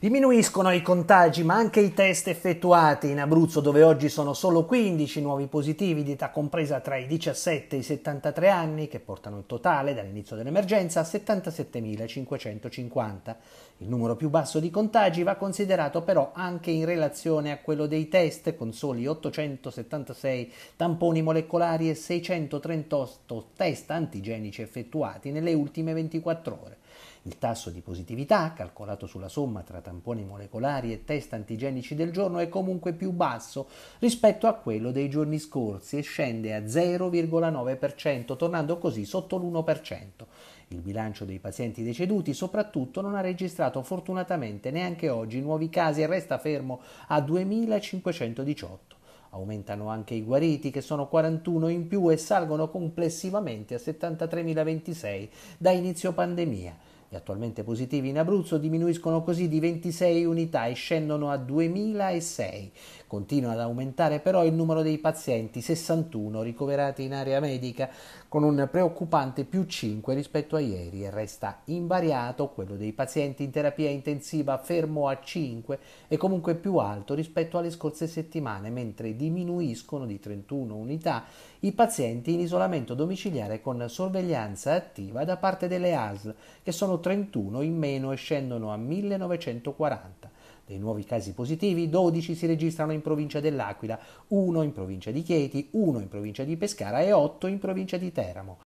Diminuiscono i contagi ma anche i test effettuati in Abruzzo dove oggi sono solo 15 nuovi positivi di età compresa tra i 17 e i 73 anni che portano il totale dall'inizio dell'emergenza a 77.550. Il numero più basso di contagi va considerato però anche in relazione a quello dei test con soli 876 tamponi molecolari e 638 test antigenici effettuati nelle ultime 24 ore. Il tasso di positività, calcolato sulla somma tra tamponi molecolari e test antigenici del giorno è comunque più basso rispetto a quello dei giorni scorsi e scende a 0,9%, tornando così sotto l'1%. Il bilancio dei pazienti deceduti soprattutto non ha registrato fortunatamente neanche oggi nuovi casi e resta fermo a 2518. Aumentano anche i guariti che sono 41 in più e salgono complessivamente a 73.026 da inizio pandemia. Gli attualmente positivi in Abruzzo diminuiscono così di 26 unità e scendono a 2006. Continua ad aumentare però il numero dei pazienti, 61 ricoverati in area medica, con un preoccupante più 5 rispetto a ieri e resta invariato quello dei pazienti in terapia intensiva fermo a 5 e comunque più alto rispetto alle scorse settimane, mentre diminuiscono di 31 unità i pazienti in isolamento domiciliare con sorveglianza attiva da parte delle ASL, che sono 31 in meno e scendono a 1940. Dei nuovi casi positivi, 12 si registrano in provincia dell'Aquila, 1 in provincia di Chieti, 1 in provincia di Pescara e 8 in provincia di Teramo.